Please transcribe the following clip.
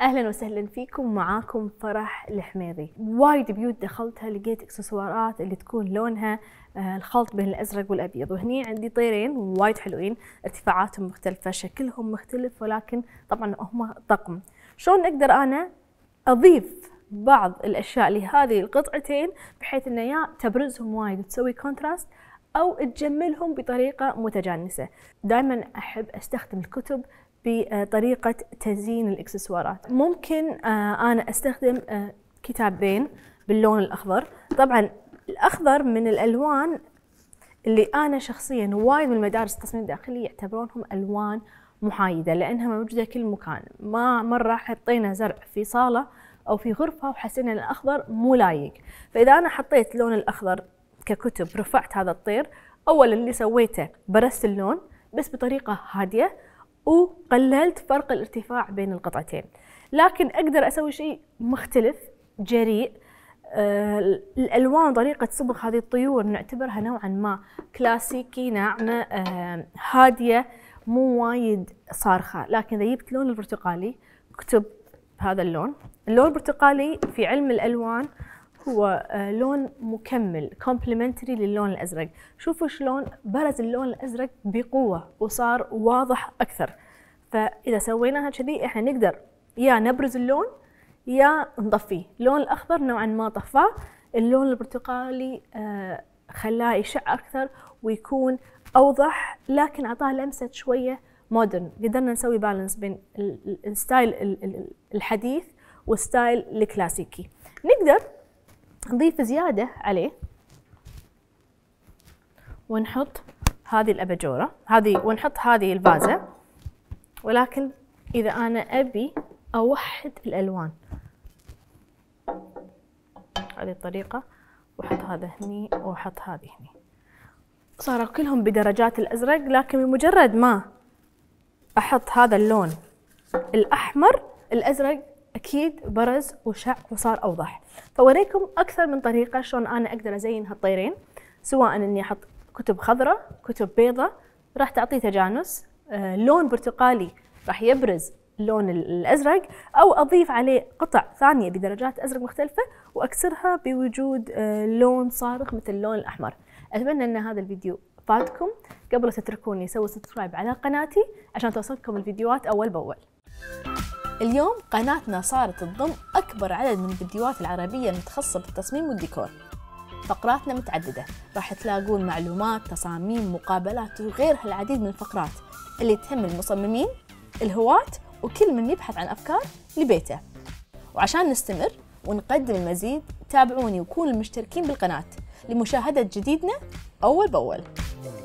اهلا وسهلا فيكم معاكم فرح الحميضي وايد بيوت دخلتها لقيت اكسسوارات اللي تكون لونها آه، الخلط بين الازرق والابيض وهني عندي طيرين وايد حلوين ارتفاعاتهم مختلفه شكلهم مختلف ولكن طبعا هم طقم شلون اقدر انا اضيف بعض الاشياء لهذه القطعتين بحيث انه يا تبرزهم وايد وتسوي كونتراست او تجملهم بطريقه متجانسه دائما احب استخدم الكتب بطريقة تزيين الإكسسوارات ممكن آه، أنا أستخدم آه، كتابين باللون الأخضر طبعا الأخضر من الألوان اللي أنا شخصيا وايد من مدارس التصميم الداخلي يعتبرونهم ألوان محايدة لأنها موجودة كل مكان ما مرة حطينا زرع في صالة أو في غرفة وحسينا أن الأخضر مو لايق فإذا أنا حطيت لون الأخضر ككتب رفعت هذا الطير أولا اللي سويته برست اللون بس بطريقة هادية وقللت فرق الارتفاع بين القطعتين لكن أقدر أسوي شيء مختلف جريء آه، الالوان طريقه صبغ هذه الطيور نعتبرها نوعا ما كلاسيكي ناعمه آه، هاديه مو وايد صارخه لكن اذا جبت لون البرتقالي اكتب هذا اللون اللون البرتقالي في علم الالوان هو آه، لون مكمل كومبلمنتري للون الازرق شوفوا شلون برز اللون الازرق بقوه وصار واضح اكثر فاذا سويناها كذي احنا نقدر يا نبرز اللون يا نطفيه اللون الاخضر نوعا ما طفاه اللون البرتقالي آه، خلاه يشع اكثر ويكون اوضح لكن اعطاه لمسه شويه مودرن قدرنا نسوي بالانس بين الستايل الحديث والستايل الكلاسيكي نقدر نضيف زياده عليه ونحط هذه الاباجوره هذه ونحط هذه الفازه ولكن إذا أنا أبي أوحد الألوان هذه الطريقة وأحط هذا هني وأحط هذه هني صاروا كلهم بدرجات الأزرق لكن بمجرد ما أحط هذا اللون الأحمر الأزرق أكيد برز وشع وصار أوضح فوريكم أكثر من طريقة شلون أنا أقدر أزين هالطيرين سواء إني أحط كتب خضراء كتب بيضة راح تعطي تجانس آه، لون برتقالي راح يبرز اللون الازرق او اضيف عليه قطع ثانيه بدرجات ازرق مختلفه واكسرها بوجود آه، لون صارخ مثل اللون الاحمر اتمنى ان هذا الفيديو فاتكم قبل لا تتركوني سووا سبسكرايب على قناتي عشان توصلكم الفيديوهات اول باول اليوم قناتنا صارت تضم اكبر عدد من الفيديوهات العربيه المتخصصه بالتصميم والديكور فقراتنا متعددة راح تلاقون معلومات تصاميم مقابلات وغيرها العديد من الفقرات اللي تهم المصممين الهواة وكل من يبحث عن أفكار لبيته وعشان نستمر ونقدم المزيد تابعوني وكونوا المشتركين بالقناة لمشاهدة جديدنا أول بأول